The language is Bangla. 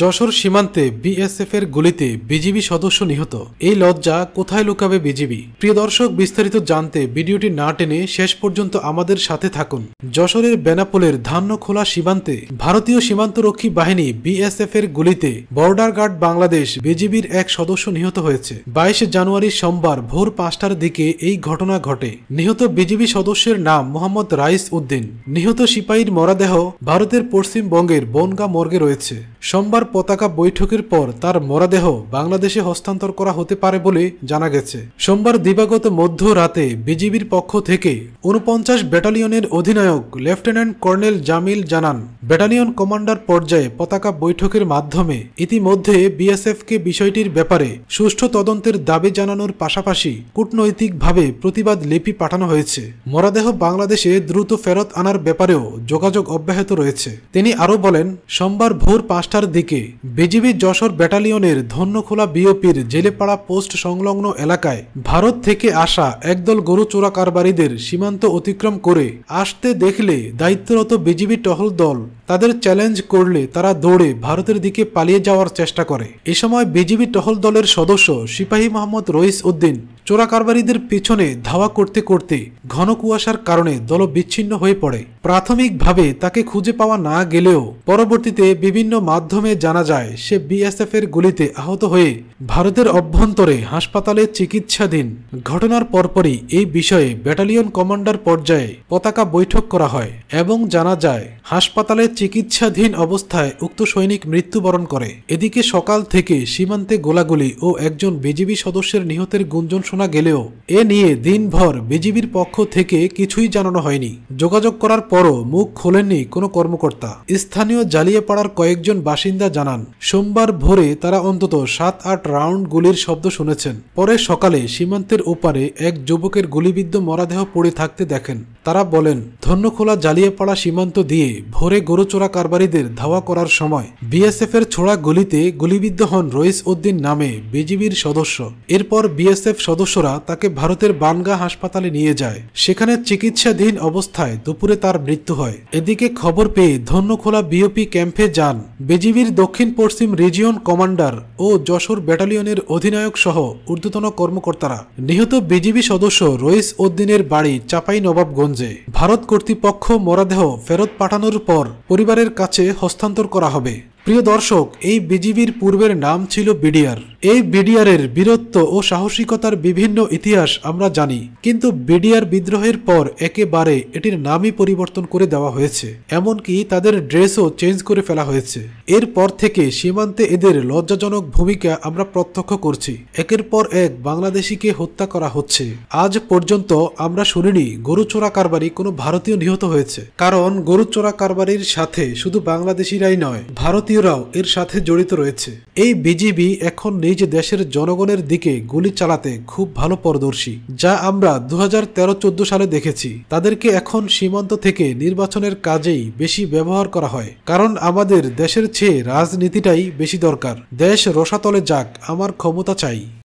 যশোর সীমান্তে বিএসএফের গুলিতে বিজিবি সদস্য নিহত এই লজ্জা কোথায় লুকাবে বিজিবি প্রিয় দর্শক বিস্তারিত জানতে ভিডিওটি না টেনে শেষ পর্যন্ত আমাদের সাথে থাকুন যশোরের বেনাপোলের ধান্যখোলা সীমান্তে ভারতীয় সীমান্তরক্ষী বাহিনী বিএসএফের গুলিতে বর্ডার গার্ড বাংলাদেশ বিজিবির এক সদস্য নিহত হয়েছে বাইশে জানুয়ারি সোমবার ভোর পাঁচটার দিকে এই ঘটনা ঘটে নিহত বিজিবি সদস্যের নাম মোহাম্মদ রাইস উদ্দিন নিহত সিপাহীর মরাদেহ ভারতের পশ্চিমবঙ্গের বনগা মর্গে রয়েছে সোমবার সোমবার পতাকা বৈঠকের পর তার মরাদেহ বাংলাদেশে হস্তান্তর করা হতে পারে বলে জানা গেছে সোমবার দিবাগত মধ্যরাতে বিজিবির পক্ষ থেকে উনপঞ্চাশ ব্যাটালিয়নের অধিনায়ক লেফটেন্যান্ট কর্নেল জামিল জানান ব্যাটালিয়ন কমান্ডার পর্যায়ে পতাকা বৈঠকের মাধ্যমে ইতিমধ্যে বিএসএফকে বিষয়টির ব্যাপারে সুষ্ঠু তদন্তের দাবি জানানোর পাশাপাশি কূটনৈতিকভাবে প্রতিবাদ লিপি পাঠানো হয়েছে মরাদেহ বাংলাদেশে দ্রুত ফেরত আনার ব্যাপারেও যোগাযোগ অব্যাহত রয়েছে তিনি আরও বলেন সোমবার ভোর পাঁচটার দিকে দিকে বিজিবি যশোর ব্যাটালিয়নের ধন্যখোলা বিওপির জেলেপাড়া পোস্ট সংলগ্ন এলাকায় ভারত থেকে আসা একদল গরু চোরা কারবারীদের সীমান্ত অতিক্রম করে আসতে দেখলে দায়িত্বরত বিজিবি টহল দল তাদের চ্যালেঞ্জ করলে তারা দৌড়ে ভারতের দিকে পালিয়ে যাওয়ার চেষ্টা করে এ সময় বিজিবি টহল দলের সদস্য সিপাহী মোহাম্মদ রইস উদ্দিন চোরাকারবারিদের পেছনে ধাওয়া করতে করতে ঘন কুয়াশার কারণে দল বিচ্ছিন্ন হয়ে পড়ে প্রাথমিকভাবে তাকে খুঁজে পাওয়া না গেলেও পরবর্তীতে বিভিন্ন মাধ্যমে জানা যায় সে বিএসএফ এর গুলিতে আহত হয়ে ভারতের অভ্যন্তরে হাসপাতালে চিকিৎসাধীন ঘটনার পরপরই এই বিষয়ে ব্যাটালিয়ন কমান্ডার পর্যায়ে পতাকা বৈঠক করা হয় এবং জানা যায় হাসপাতালে চিকিৎসাধীন অবস্থায় উক্ত সৈনিক মৃত্যুবরণ করে এদিকে সকাল থেকে সীমান্তে গোলাগুলি ও একজন বিজিবি সদস্যের নিহতের গুঞ্জন শোনা গেলেও এ নিয়ে দিনভর বিজিবির পক্ষ থেকে কিছুই জানানো হয়নি যোগাযোগ করার পরও মুখ খোলেননি কোনো কর্মকর্তা স্থানীয় জালিয়াপাড়ার কয়েকজন বাসিন্দা জানান সোমবার ভোরে তারা অন্তত সাত আট রাউন্ড গুলির শব্দ শুনেছেন পরে সকালে সীমান্তের ওপারে এক যুবকের গুলিবিদ্ধ মরাদেহ পড়ে থাকতে দেখেন তারা বলেন ধন্যখোলা জালিয়াপাড়া সীমান্ত দিয়ে ভোরে গরু চোরা কারবারিদের ধাওয়া করার সময় বিএসএফ এর ছোড়া গুলিতে গুলিবিদ্ধ হন রইস উদ্দিন নামে বিজিবির সদস্য এরপর বিএসএফ সদস্য সদস্যরা তাকে ভারতের বানগা হাসপাতালে নিয়ে যায় সেখানে চিকিৎসাধীন অবস্থায় দুপুরে তার মৃত্যু হয় এদিকে খবর পেয়ে ধন্যখোলা বিওপি ক্যাম্পে যান বিজিবির দক্ষিণ পশ্চিম রিজিয়ন কমান্ডার ও যশোর ব্যাটালিয়নের অধিনায়ক সহ ঊর্ধ্বতন কর্মকর্তারা নিহত বিজিবি সদস্য রইস উদ্দিনের বাড়ি চাপাই নবাবগঞ্জে ভারত কর্তৃপক্ষ মরাদেহ ফেরত পাঠানোর পর পরিবারের কাছে হস্তান্তর করা হবে প্রিয় দর্শক এই বিজিবির পূর্বের নাম ছিল বিডিআর এই বিডিআরের বীরত্ব ও সাহসিকতার বিভিন্ন ইতিহাস আমরা জানি কিন্তু বিডিআর বিদ্রোহের পর একেবারে এটির নামই পরিবর্তন করে দেওয়া হয়েছে এমনকি তাদের ড্রেসও চেঞ্জ করে ফেলা হয়েছে এরপর থেকে সীমান্তে এদের লজ্জাজনক ভূমিকা আমরা প্রত্যক্ষ করছি একের পর এক বাংলাদেশিকে হত্যা করা হচ্ছে আজ পর্যন্ত আমরা শুনিনি গরু চোরা কারবারি কোনো ভারতীয় নিহত হয়েছে কারণ গরু চোরা কারবারির সাথে শুধু বাংলাদেশিরাই নয় ভারতীয় আত্মীয়রাও এর সাথে জড়িত রয়েছে এই বিজিবি এখন নিজ দেশের জনগণের দিকে গুলি চালাতে খুব ভালো পারদর্শী যা আমরা দু হাজার সালে দেখেছি তাদেরকে এখন সীমান্ত থেকে নির্বাচনের কাজেই বেশি ব্যবহার করা হয় কারণ আমাদের দেশের চেয়ে রাজনীতিটাই বেশি দরকার দেশ রসাতলে যাক আমার ক্ষমতা চাই